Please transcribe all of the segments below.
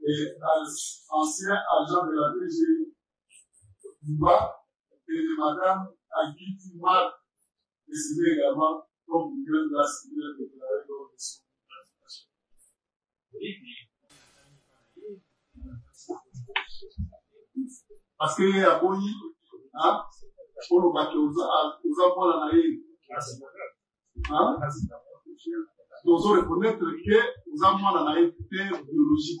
et ancien agent de la DG Duba et de Madame Agui Mal, décidé également comme une grande grâce qui est déclarée lors de son présentation. Parce que les aboyi, hein, pour le bac aux abois la naïve. Hein? Nous devons reconnaître que nous avons la naïveté biologique.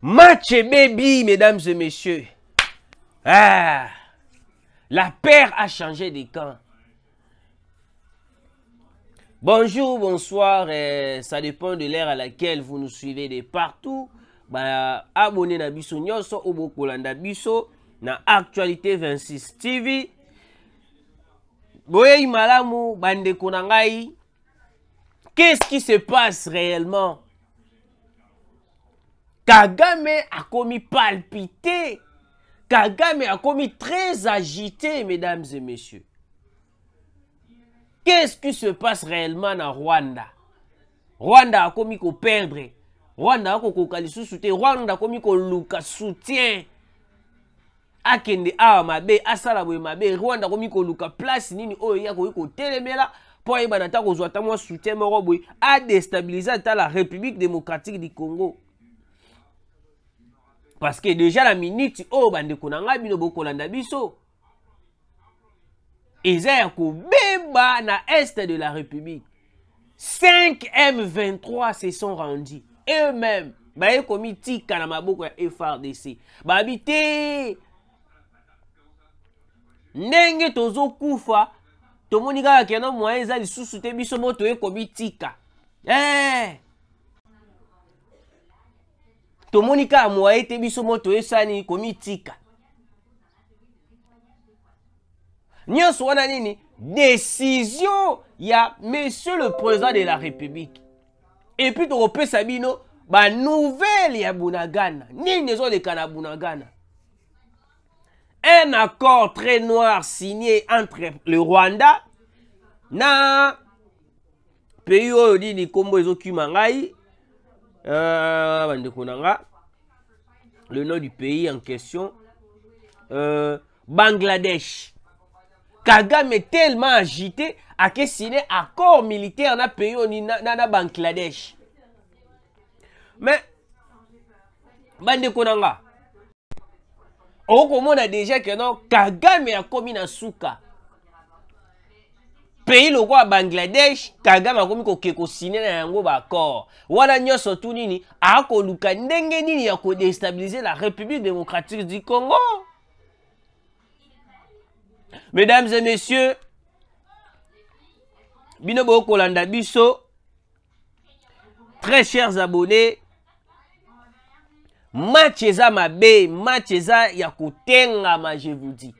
Match et baby, mesdames et messieurs. Ah, la paire a changé de camp. Bonjour, bonsoir, eh, ça dépend de l'ère à laquelle vous nous suivez de partout. Bah, abonnez na biso nyoso, Bokolanda biso, na Actualité 26 TV. Boye malamu, bande Qu'est-ce qui se passe réellement Kagame a commis palpité. Kagame a commis très agité, mesdames et messieurs. Qu'est-ce qui se passe réellement dans Rwanda Rwanda a commis perdre. Rwanda a commis qu'on soutien. Rwanda a commis qu'on soutien. akende a mabe mabe rwanda ko Lucas place nini mpo ayebana ata kozwa ta mwa soutien boy a déstabiliser la république démocratique du congo parce que déjà la minute oyo oh, bandeko na ngai bino bokolanda biso eza ya kobeba na est de la république 5 m23 se sont rendus eux-mêmes baye comité na maboko ya frdc babi te tozo Koufa tomoni kaka keno moyen eza lisusu te biso moto ekomi tika tomoni kaka moyen te biso moto komi tika nyonso wana nini décision ya monsieur le président de la république et puis epuis tokopesa bino banouvelle ya bunagana nini ezoleka na bunagana un accord très noir signé entre le Rwanda na pays où ni comme combo ngai euh, bandeko le nom du pays en question euh, bangladesh kagame est tellement agité à ake un accord militaire na pays oyo na, na, bangladesh Mais bande on a déjà que non kagame a commis na souka. pays roi bangladesh kagame a commis koke la na yango Wala nyoso nyonso tu nini luka ndenge nini ya déstabiliser la république démocratique du congo mesdames et messieurs bino bokolanda très chers abonnés Macheza ma mabe match yako tenga je vous dis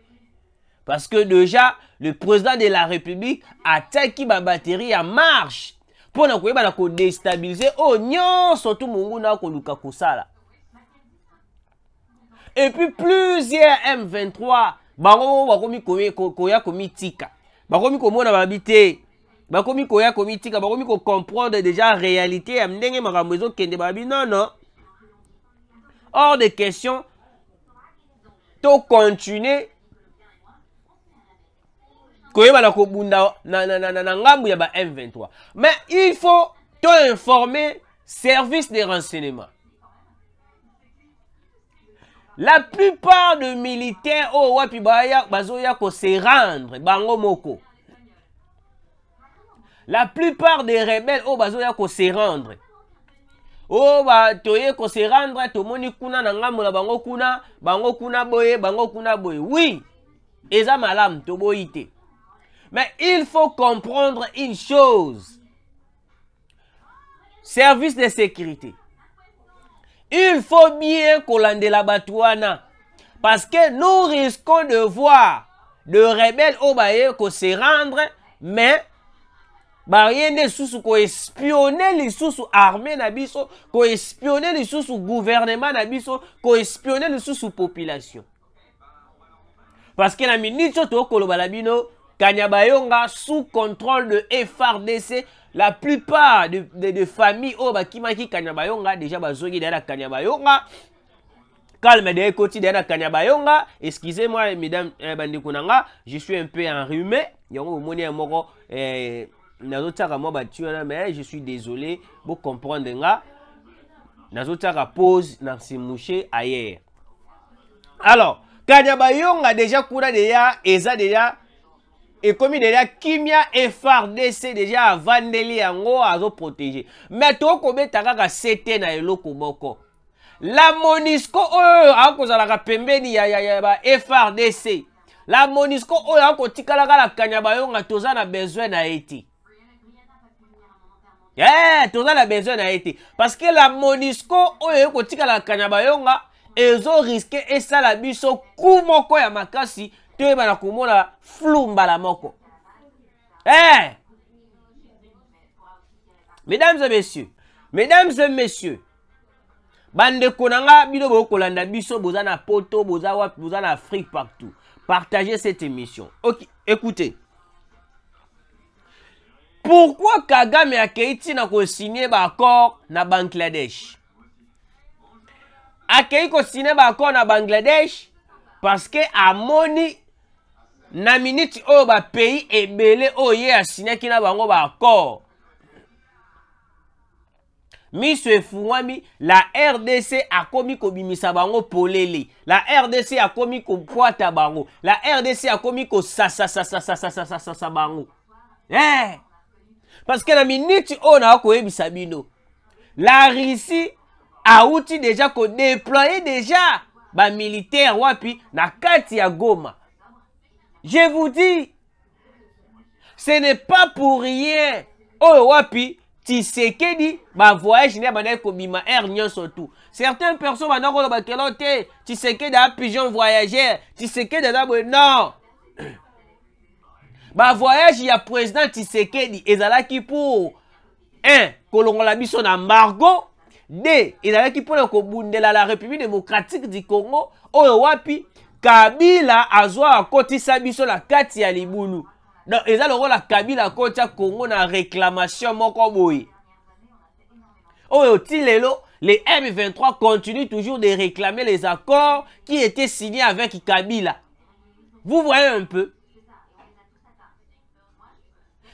parce que déjà le président de la république attaque ma batterie à marche Pour oh, na koyeba na surtout oyo nyonso kou ko Luka kosala puis plusieurs m23 bango bakomi koya komitika bakomi komona babi te mi koya komitika ko bah, comprendre déjà réalité ya ma ramezo kende babi non hors de question de continuer mais il faut to informer service des renseignements. la plupart de militaires au oh, wapi baya rendre la plupart des rebelles au ya ko se rendre Oh oyo toye koserendre tomoni kuna na ngambo na bango kuna bango kuna boye bango kuna boye oui eza malamu toboyi te mais il faut comprendre une chose service de sécurité il faut bien kolandela la wana parce que nous risquons de voir de rebelles oyo se rendre, mais bayende lisusu koespione espionner les na biso gouvernement lisusu guvernema na biso les sous population parceke na que oyo tokoloba na bino kanyabayonga Kanyabayonga sous contrôle de FRDC la plupart de, de, de familles oyo oh, bakimaki kanya Kanyabayonga déjà bazongi daya na Kanyabayonga calme de côté daya kanyabayonga excusez moi mesdames eh, je suis un peu enrhumé moni eh, nazotiaka mwa bati wana mais je suis désolé comprendre nga nazotiaka pose na simushe ayer alors kanya bayonga déjà de ya, eza deja ekomi deja kimia frdc deja avandeli azo protéger. mais tokobeta kaka sete na eloko moko la monisco oyo oh, akozalaka pembeni ya, ya, ya ba frdc la monisco oyo oh, akotikala kala kanya bayonga toza na besoin na ye yeah, ça la besoin a été. parce que la monisco oyo ezo na bayonga ça la biso ku moko ya makasi ba na la la la moko eh mesdames et messieurs mesdames et messieurs bande konanga, bido bino bokolanda biso boza na poto boza wapi boza na afrique partout partagez cette émission ok écoutez pourquoi Kagame akei ntina kosigné accord na Bangladesh akei kosigné accord na Bangladesh parce que amoni na minute oyo et ebele oyo ye asignaki na bango baaccord miso efungwami la rdc a ko bimisa bango polele la rdc a akomi ta bango la rdc a akomi sa bango eh! parce que la minute oyo na ici bino la russie qu'on déployé déjà ba militaire wapi na kati ya goma je vous dis ce n'est pas pour rien Oh wapi tisekedi bavoyage nde il m'a aire nyonso surtout. certaines personnes ba koloba tu te que a pigeon voyageur tu sais tisekedi aza boye non y a président tisekedi ezalaki pour 1 la biso na embargo d ezalaki ko bundela la république démocratique du congo oyo wapi kabila azwa sa biso na kati ya a don eza la kabila akotya congo na réclamation moko boye oyo tilelo les m23 continuent toujours de réclamer les accords qui étaient signés avec kabila vous voyez un peu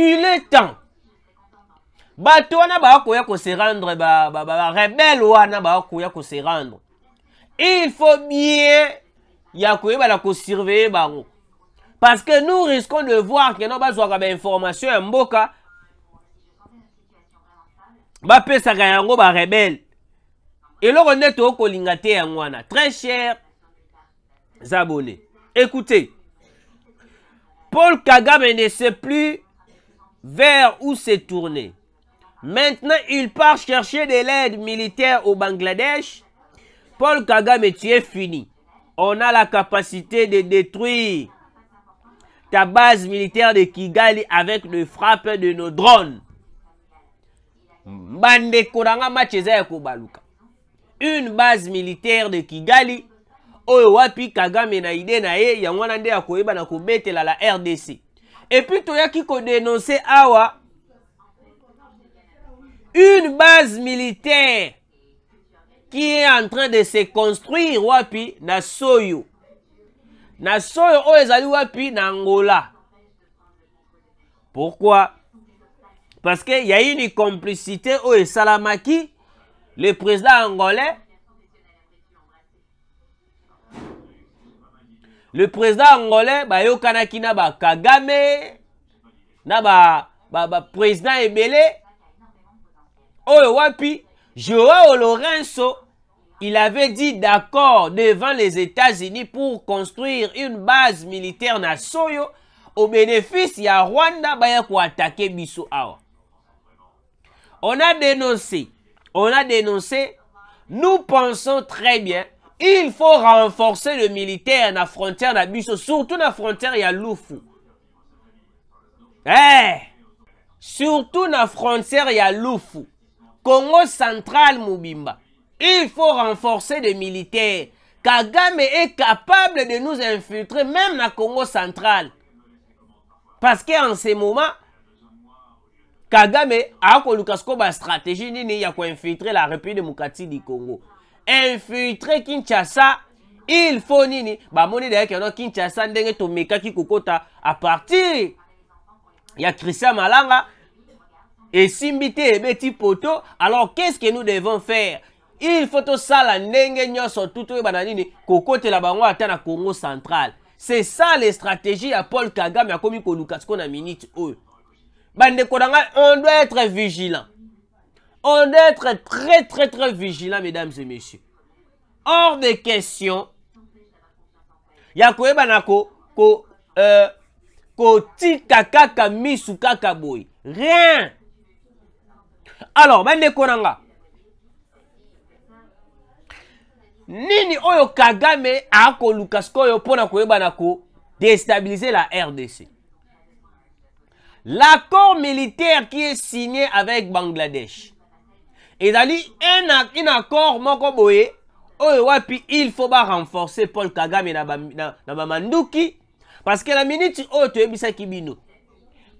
Il est temps. Bato wana koya ko se rendre ba ba ba bah, rebelle wana koya ko se rendre. Il faut bien ba la ko surveiller bango. Parce que nous risquons de voir que non nous bazwaka ba information ya mboka bapesaka yango bah, rebelle. Et nde ko lingate ya hein, wana très cher abonnés écoutez paul kagame ne sait plus vers où s'est tourné Maintenant, il part chercher de l'aide militaire au Bangladesh. Paul Kagame, tu es fini. On a la capacité de détruire ta base militaire de Kigali avec le frappe de nos drones. Une base militaire de Kigali. Oyo wapi Kagame na ide na ye, la RDC. Et qui qui dénoncé awa ah une base militaire qui est en train de se construire wapi na soyo na soyo oyo oh, ezali wapi na angola pourquoi parce que a une complicité où oh, Salamaki, le président angolais le président angolais le président bakagame na ba, ebele wapi joao lorenzo il avait dit d'accord devant les états-unis pour construire une base militaire na soyo au bénéfice ya rwanda pour bah, attaquer biso awa on a dénoncé on a dénoncé nous pensons très bien il faut renforcer le militaire dans la frontière d'Abisso, surtout dans la frontière Yaloufu. Eh! Surtout dans la frontière Yaloufu. Congo central Mubimba. Il faut renforcer le militaires. Kagame est capable de nous infiltrer même dans le Congo central. Parce qu'en ce moment, Kagame a une stratégie a ya infiltrer la République démocratique du Congo infiltrer Kinshasa il faut nini Bah, moni de yango kinshasa ndenge qui kokota. a partir Il y ya christian malanga et esimbi et ebeti poto alors qu'est-ce que nous devons faire il faut tout ça, ndenge nyonso tutu oyeba bananini, nini la bango ata na congo central c'est ça les stratégies à paul kagame akomi Lucas qu'on na minute oyo bandeko na on doit être vigilant on est très, très, très vigilant, mesdames et messieurs. Hors de question. Yakoebanako, banako, ko, euh, tika kaka Rien. Alors, bande konanga. Nini oyo kagame ako Ko koyo pona koye banako déstabiliser la RDC. L'accord militaire qui est signé avec Bangladesh ezali inaccord moko boye oyo oh, wapi il faut renforcer paul kagame na Manduki parce que la minute miniti oyo oh, toyebisaki bino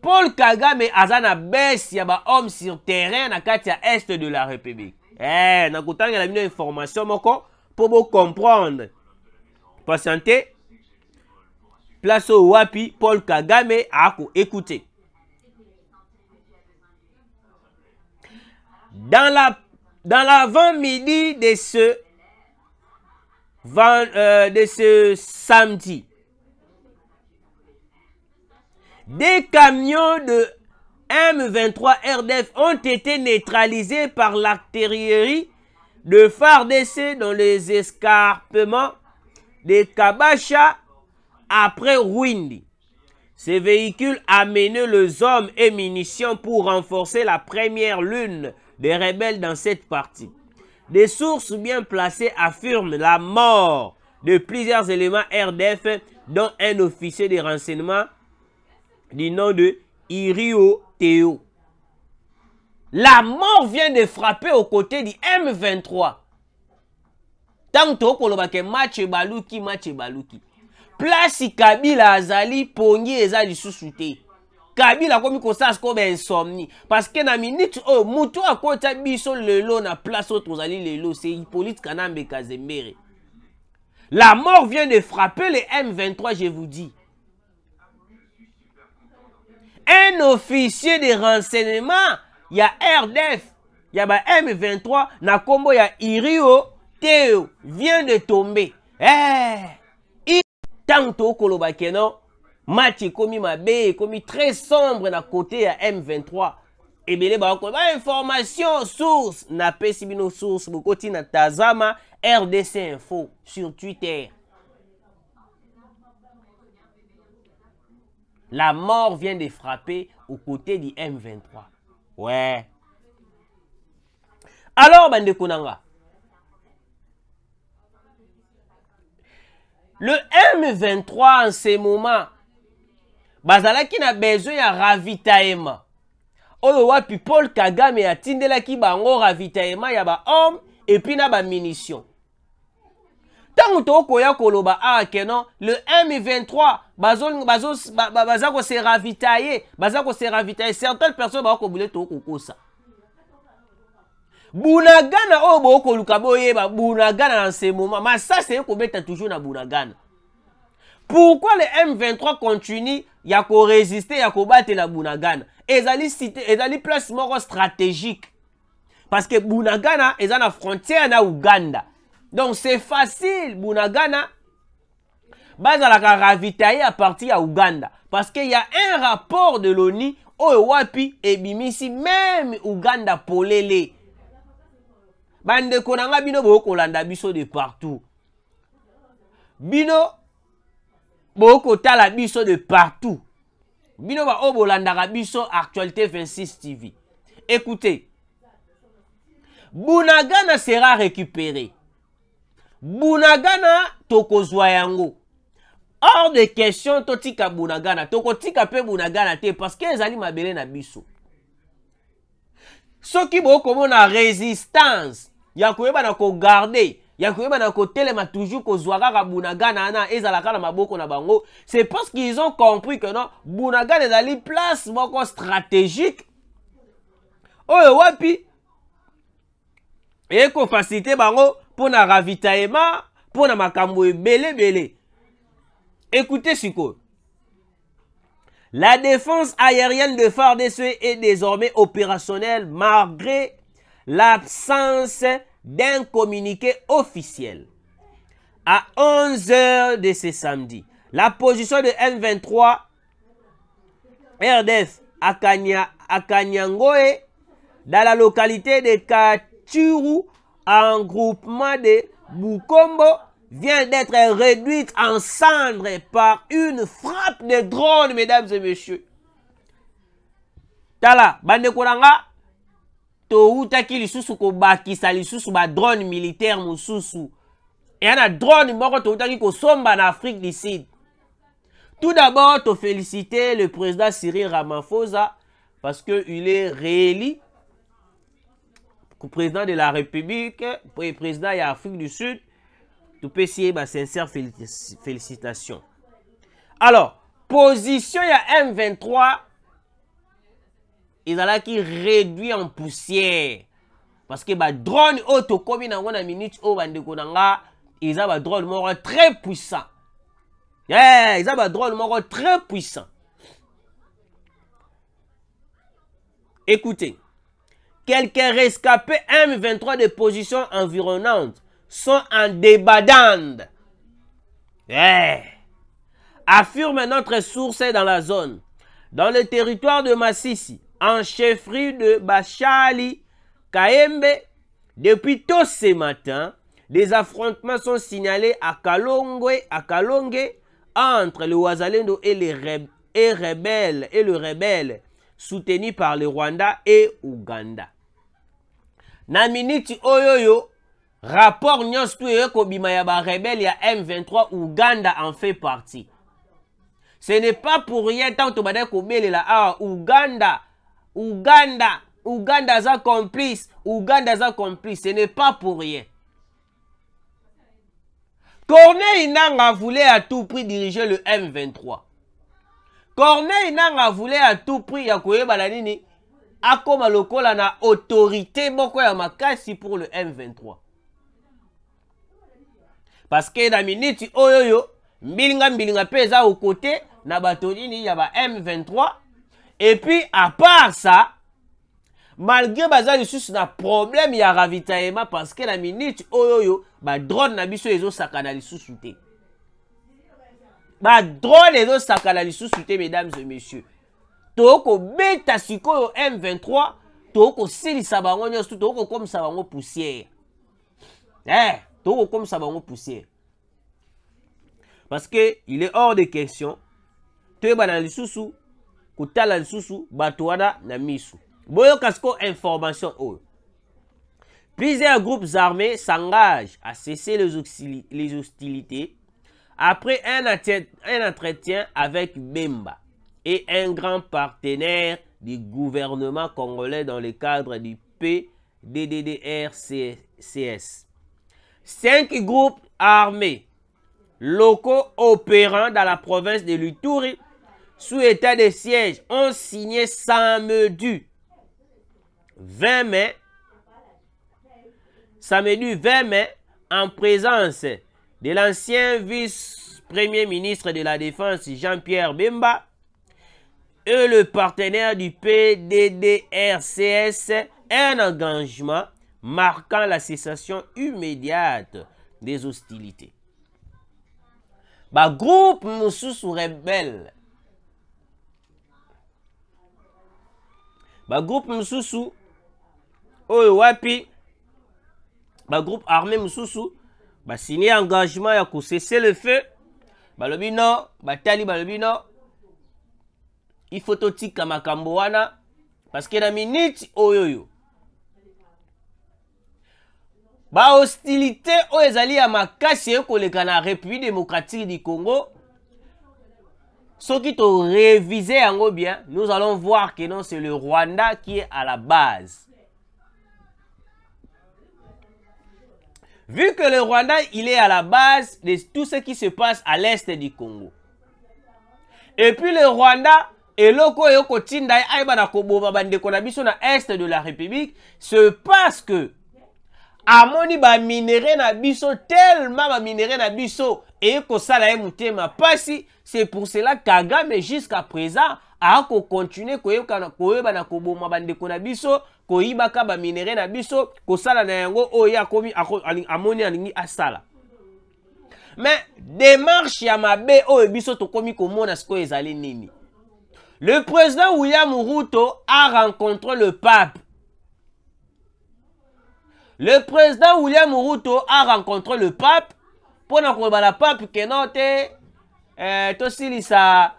paul kagame Azana na bese ya sur sur terrain na Katia à est de la république eh, la minute information moko vous comprendre. Patientez, place au wapi paul kagame écouter Dans la dans l'avant-midi de ce euh, de ce samedi, des camions de M23 RDF ont été neutralisés par l'artillerie de Fardessé dans les escarpements de Kabacha après Windy. Ces véhicules amenaient les hommes et munitions pour renforcer la première lune des rebelles dans cette partie. Des sources bien placées affirment la mort de plusieurs éléments RDF, dont un officier de renseignement du nom de Irio Teo. La mort vient de frapper aux côtés du M23. tantôt que match baluki, match baluki. Place Kabila Azali, Eza Ezali sous kabila comme kosala sikoyo Parce que na minute oyo oh, a kota biso lelo na place oyo tozali lelo C'est hippolyte kanambe kazembere la mort vient de frapper le m23 je vous dis un officier de renseignement y il a rdf y a m23 na y ya irio teo vient de tomber eh, tant tokoloba Kolobakeno match ma mabe commis très sombre na côté à m23 ebele a une information source si bien source côté na tazama rdc info sur twitter la mort vient de frapper au côté du m23 ouais alors Bande Konanga. le m23 en ce moment bazalaki na besoin ya ravitaillement oyo wapi paul kagame ki bango ravitaillement ya ba et puis na Tango to tokoya koloba a keno le m23 baza se ravitaye baza se ravitaye certaines personnes bakobule ça. bunagana boko lukaboye ba bunagana na c'est masasi ekobeta toujours na bunagana pourquoi les M23 continuent ya à la la bunagana Ils ont une place stratégique parce que bunagana à la frontière à uganda donc c'est facile bunagana la ravitailler à partir à uganda parce qu'il y a un rapport de l'oni au wapi Bimisi, même uganda polele Bande les bino biso de partout bino la biso de partout bino obo landara biso actualité 26 tv écoutez bunagana sera récupéré bunagana tokozwa yango hors de question totika bunagana tokotika pe bunagana te parce que ezali mabele na biso soki mona résistance na ko garder ya na na m'a toujours kozwa kaka bunagana wana ezalaka na maboko na bango c'est parce qu'ils ont compris que non bunagana est place moko stratégique Oh wapi qu'on facilité bango pour na ravitaillement pour na makambo bele. écoutez Siko. La défense aérienne de Fardes est désormais opérationnelle malgré l'absence d'un communiqué officiel à 11h de ce samedi. La position de M23, RDF, à, Kanyangoe, dans la localité de Kachuru, en groupement de Bukombo, vient d'être réduite en cendres par une frappe de drone, mesdames et messieurs. Tala, bande toutaki lisusu kobakisa lisusu drone militaire y a na drone moko toutaki somba en afrique du sud tout d'abord féliciter le président cyril ramaphosa parce que il est rééli président de la république et président ya afrique du sud essayer ma sincère félicitations. alors position y a m23 qui réduit en poussière parce que bah, drone auto combinant en a minute oyo ils drone très puissant yeah, un drone mort très puissant écoutez quelques rescapés M23 de position environnante sont en débadande. Eh! Affirme notre source dans la zone. Dans le territoire de Massissi, en chefferie de Bachali Kaembe. Depuis tôt ce matin, des affrontements sont signalés à Kalongwe, à Kalongue, entre le Wazalendo et les rebelles, et le rebelle soutenu par le Rwanda et Ouganda. Na minute oyoyo rapport nyonso tu de rebelle M23 Ouganda en fait partie. Ce n'est pas pour rien tant que kobelela a Ouganda Ouganda, Ouganda ça complice, Ouganda sa complice, ce n'est pas pour rien. Corneille Nanga voulu à tout prix diriger le M23. Corneille pas voulu à tout prix yakoye balanini akoma lokola na autorité moko ya makasi pour le M23. Parce que na minute oyoyo mbilinga mbilinga peza au côté na batonini ya M23 et puis, à part ça, malgré Bazalissu lisusu na problème a ravitaillement parce que la minute oh, yo ma drone na biso drone Ma drone est à lisusu te mesdames et messieurs tokobeta yo m23 tokosilisa bango toko va bango poussière eh, kom sabango poussière parce que il est hors de question sous lisusu kutala lisusu na misu information O. plusieurs groupes armés s'engagent à cesser les, hostilités après un, un entretien avec Bemba et un grand partenaire du gouvernement congolais dans le cadre du PDDDRCS. Cinq groupes armés locaux opérant dans la province de Luturi sous état de siège ont signé samedi 20 mai, samedi 20 mai, en présence de l'ancien vice-premier ministre de la Défense Jean-Pierre Bemba et le partenaire du PDDRCS, un engagement marquant la cessation immédiate des hostilités. Le bah, groupe Moussous rebelle groupe mosusu oyo wapi groupe armé ba signé engagement ya cesser le feu ba lobino, batali balobi il faut totika makambo wana que na minute oyoyo ba hostilité oyo ezali ya makasi ekoleka na république démocratique du congo ce qui est révisé en bien, nous allons voir que non, c'est le Rwanda qui est à la base. Vu que le Rwanda, il est à la base de tout ce qui se passe à l'est du Congo. Et puis le Rwanda, et l'oko Yoko est de la République, c'est parce que amoni minere na biso tellement minere na biso et eye sala ye ma pasi c'est pour cela kagame jusqu'à présent akokontinue koyebana koyeba koboma bandeko na biso ko ba minere na biso ko sala na yango oyo komi amoni alingi asala Mais, démarche ya mabe oyo biso ko komona sikoyo ezali nini le président william ruto a rencontré le pape le président William Ruto a rencontré le pape pour le pape qui te eh, tosilisa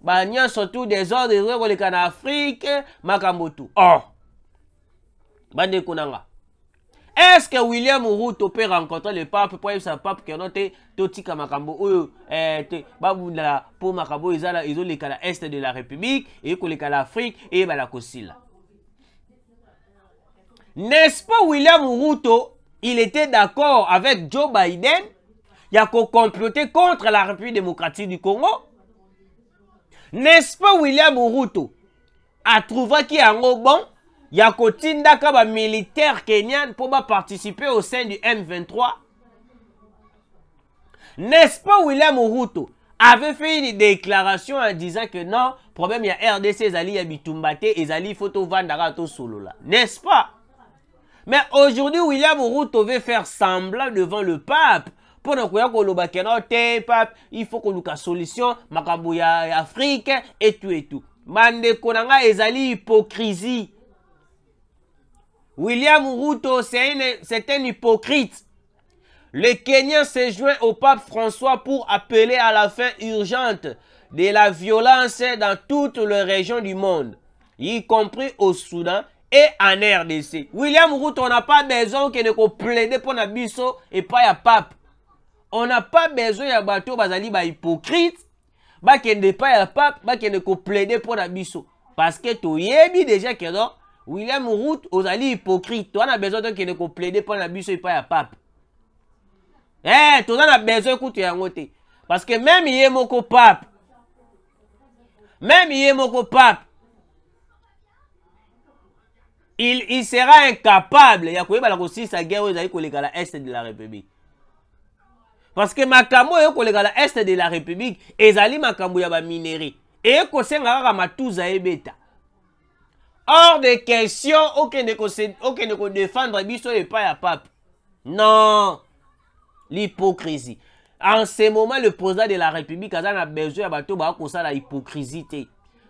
banyonso tu des ekoki koleka na afrike makambo Oh, Oh! bandeko est ce que william ruto peut rencontrer le pape pour sa pape qui est noté? makambo oyo eh, pour te ils la makambo oyo ezoleka na l'est de la république et Afrique et la kosila n'est-ce pas William Ruto, il était d'accord avec Joe Biden Il a comploté contre la République démocratique du Congo N'est-ce pas William Ruto a trouvé qu'il y a un bon Il y a un militaire kenyan pour participer au sein du M23 N'est-ce pas William Ruto avait fait une déclaration en disant que non, problème, il y a RDC, Zali, il et Zali, il faut Solo N'est-ce pas? Mais aujourd'hui, William Ruto veut faire semblant devant le pape. Pour le pape, il faut qu'on nous une solution, Makabouya Afrique, et tout et tout. Mande Konanga Ezali hypocrisie. William Ruto, c'est un hypocrite. Le Kenyan s'est joint au pape François pour appeler à la fin urgente de la violence dans toutes les régions du monde, y compris au Soudan et en RDC. William Ruto, on n'a pas besoin que de plaider pour la biso et pas a pape. On n'a pas besoin a bateau bazali ba hypocrite, bah, ne kende pas ya pape, ba ne ko plaide pour la biso. Parce que tu yebi déjà que non, William Ruto ozali oh, hypocrite. Toi n'as a besoin de ne ko plaide pour la biso et pas ya pape. Eh, toi on a besoin écoute un te. Parce que même yé moko pape. Même yé mon pape il, il sera incapable a aussi sa guerre oyo ezali guerre à l'Est de la république parce que makambo est collé à l'est de la république Et ezali makambo ya baminerie Et kaka la ebeta hors de question okende défendre kodefendre biso pas à pape non l'hypocrisie en ce moment le président de la république a besoin de la la hypocrisie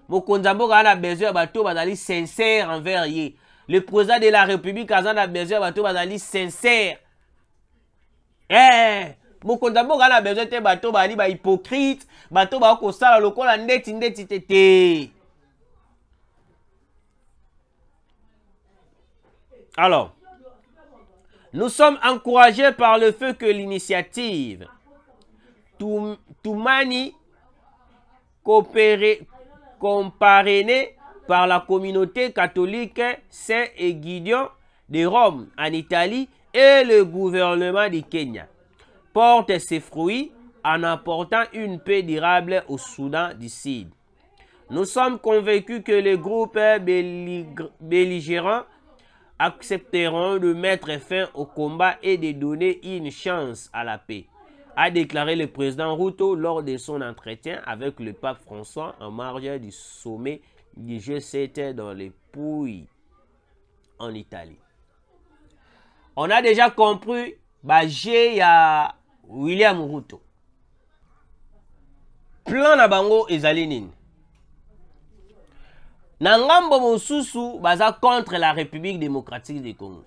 Mon a besoin de la sincère, envers lui le président de la république a besoin besoin bateau bazali sincère eh, mon mboka a besoin de te hypocrite, hypocrite, bahypocrite bato à lokola ndeti ndeti alors nous sommes encouragés par le fait que l'initiative Toumani coopérer par la communauté catholique Saint Eguidion de Rome en Italie et le gouvernement du Kenya porte ses fruits en apportant une paix durable au Soudan du Sud. Nous sommes convaincus que les groupes belligérants accepteront de mettre fin au combat et de donner une chance à la paix, a déclaré le président Ruto lors de son entretien avec le pape François en marge du sommet je c'était dans les Pouilles, en Italie. On a déjà compris, Bagé ya William Ruto. Plan na bango et Nangambo Na ngambo contre la République démocratique du Congo.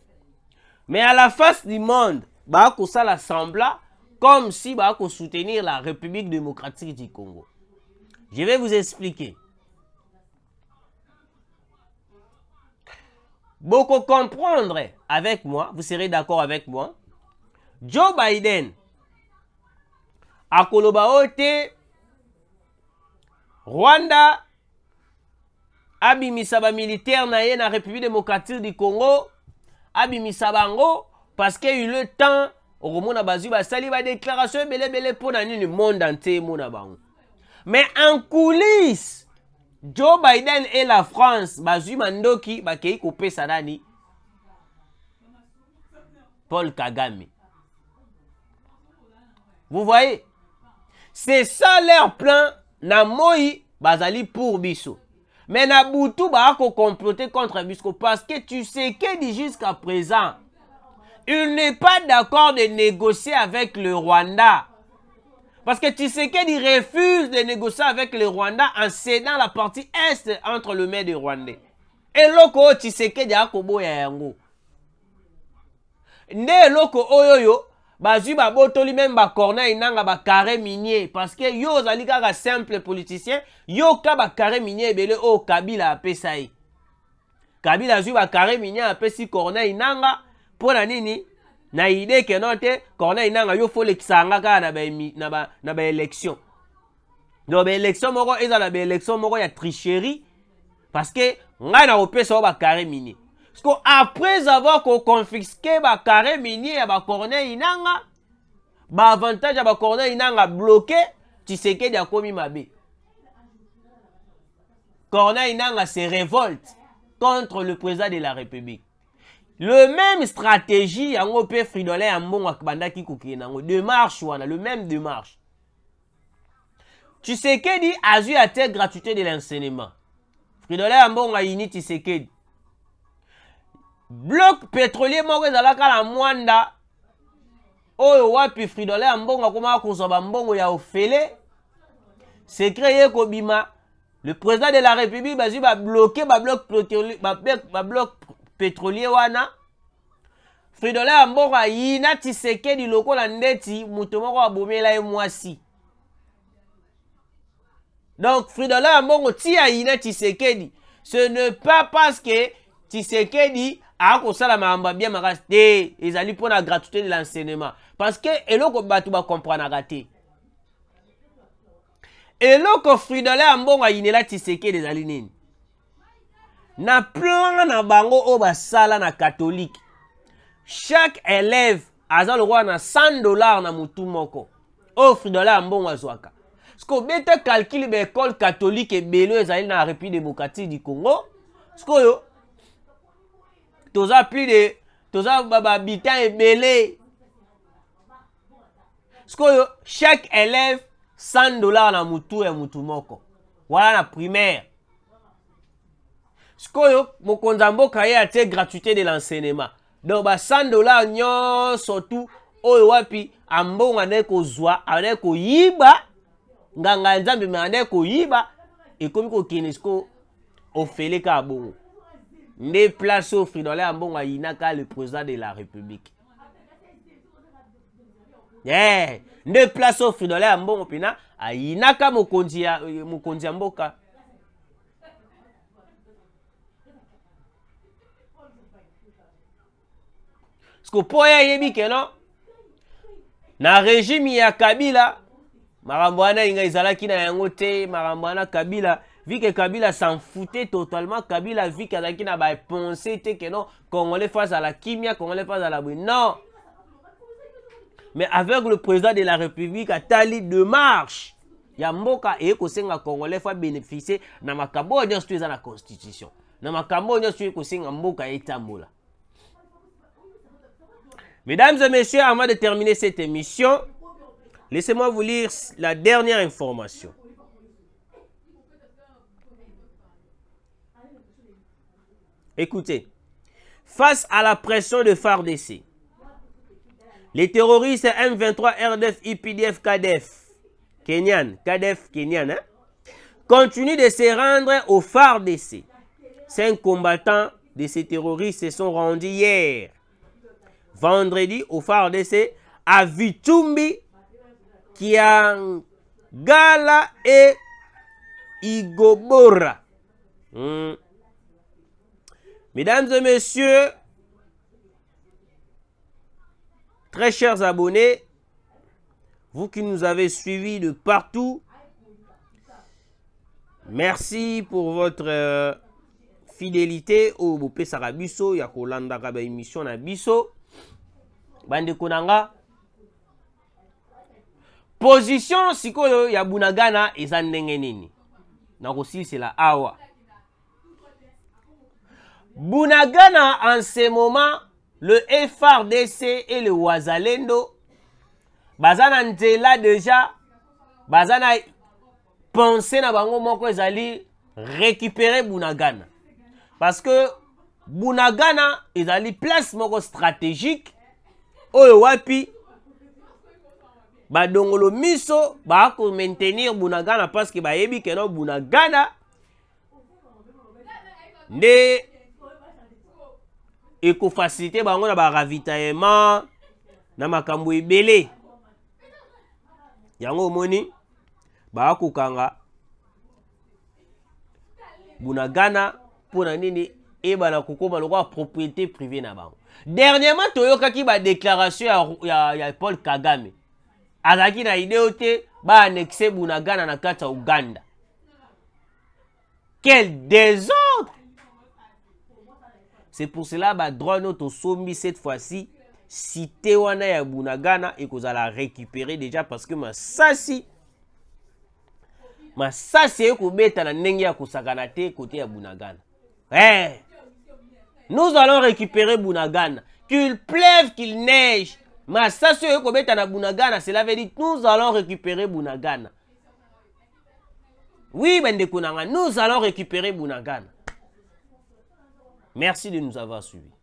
Mais à la face du monde, ça semble comme si on soutenir la République démocratique du Congo. Je vais vous expliquer. beaucoup comprendre avec moi, vous serez d'accord avec moi. Joe Biden, à Kolobaote, Rwanda, abimisaba militaire na yé na République démocratique du Congo, Abimi Sabango. parce qu'il y a eu le temps, bah, sali bazwi déclaration, badéclaration belé le monde entier mon mais en coulisses, Joe Biden et la France bah, bah, qui mandoki coupé sa nani Paul Kagame. Vous voyez C'est ça leur plan na moi bazali pour Bissou. Mais na butu bako comploter contre biso parce que tu sais dit jusqu'à présent il n'est pas d'accord de négocier avec le Rwanda. Parce que Tshisekedi refuse de négocier avec le Rwanda en cédant la partie est entre le maire des Rwandais. eloko a tshisekedi akoboya yango Ne loko oyoyo même même corner inanga nanga carré minier Parce que yo zali kaka simple politicien yo ba carré minier bele o oh, kabila apesa ye kabila azwi carré minier pesi corneille nanga Pour la nini na idée keno te corneille nanga yo folekisa yanga kaka na élection. donc baélection moko ezala baélection moko ya tricherie parce que ngai nakopesa ba carré minier parce que après avoir ba carré minier ya bacorneille nanga avantage ya bacorneille nanga que tisekedi akomi mabe corneille nanga se révolte contre le président de la république le même stratégie yango mpe fridolin ya mbongo akabandaki le même démarche wana le même démarche azu a été gratuité de l'enseignement fridolin ya mbongo ayini que. blok pétrolier moko ezalaka na mwanda oyo wapi fridolin ya mbongo akomaka kozwa bambongo ya ofele sekre kobima le président de la république bloquer ma bloc pétrolier wana fridolin ya du loko la tisekedi lokola ndeti moto moko abomela ye mwasi donc fridolin ya ti tiseke tisekedi ce n'est pas parce que a akosala makambo bien makasi te ezali pour la gratuité de l'enseignement parce que eloko ba comprendre raté eloko fridolin ya mbongo Tiseke tisekedi ezali nini na plan na bango oyo basala na catholique chaque élève aza roi na 100 dollars na mutu moko offre dollar ya mbongo ce soki obeta calcule baekole catholique et oyo ezali na république démocratique du congo que oyo toza plus de toza bahabitant ebele soki oyo chaque élève 100 dollars na mutu et mutu moko wana na primaire sikoyo que ya ye gratuité de l'enseignement donc 100 bah, dollars nyon, surtout, wapi ambongo Zwa, yiba anaye koyiba nganga me Et comme ofele ne place au ya mbongo le président de la république yeah. ne place oyo fridolin a mbongo mo ayinaka mon ya mboka parceke mpo que non, keno na régime ya kabila y y enga na yango te kabila vike kabila s'en foutait totalement kabila vike azaki na bapense te keno congolais à la kimia congolais à la la non mais avec le président de la république atali de marche, Yamboka eye kosenga congolais fo bénéficier na makambo oyo nyonso to eza la constitution na makambo oyo nyonso kosenga Mesdames et messieurs, avant de terminer cette émission, laissez-moi vous lire la dernière information. Écoutez, face à la pression de FARDC, les terroristes M23 RDF, IPDF, KDF, Kenyan, KDF, Kenyan, hein, continuent de se rendre au FARDC. Cinq combattants de ces terroristes se sont rendus hier vendredi au d'essai à Vichumbi, Gala et Igobora. Hmm. Mesdames et messieurs, très chers abonnés, vous qui nous avez suivis de partout, merci pour votre euh, fidélité au Bopé Sarabiso, Yakolanda Kaba émission Bissau bande kunanga position siko ya bunagana eza ndenge nini la awa bunagana en ce moment le frdc et le wazalendo Bazana là déjà deja baza na na bango moko ezali récupérer bunagana parce que bunagana ezali place moko stratégique oyo wapi badongolo miso bakomaintenir bunagana parceke bayebi keno bunagana nde ekofasilite bango na baravitaillement na makambo ebele yango omoni bakokanga bunagana mpona nini ebana kokoma lokola propriété privé na bango dernièrement tu as eu la déclaration à paul kagame Azaki na ideote, te Bounagana bunagana na 4 uganda quel désordre c'est pour cela que Drone to mis cette fois-ci cité wana ya bunagana la récupérer déjà parce que est que ekobeta na ndenge ya à te côté ya bunagana Eh! Nous allons récupérer Bunagana. Qu'il pleuve, qu'il neige. Mais ça, ce que Bunagana, cela veut dire nous allons récupérer Bunagana. Oui, Bendekunanga, nous allons récupérer Bunagana. Merci de nous avoir suivis.